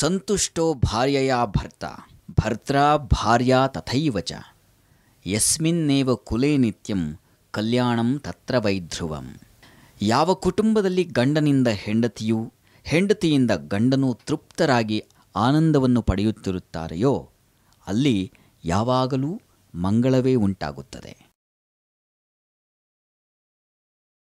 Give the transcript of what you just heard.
ಸಂತುಷ್ಟೋ ಭಾರ್ಯೆಯ ಭರ್ತ ಭರ್ತ್ರ ಭಾರ್ಯಾ ತಥೈವ ಚ ಯಸ್ಮಿನ್ನೇವ ಕುಲೇ ನಿತ್ಯಂ ಕಲ್ಯಾಣಂ ತತ್ರ ವೈಧ್ರುವಂ ಯಾವ ಕುಟುಂಬದಲ್ಲಿ ಗಂಡನಿಂದ ಹೆಂಡತಿಯು ಹೆಂಡತಿಯಿಂದ ಗಂಡನು ತೃಪ್ತರಾಗಿ ಆನಂದವನ್ನು ಪಡೆಯುತ್ತಿರುತ್ತಾರೆಯೋ ಅಲ್ಲಿ ಯಾವಾಗಲೂ ಮಂಗಳವೇ ಉಂಟಾಗುತ್ತದೆ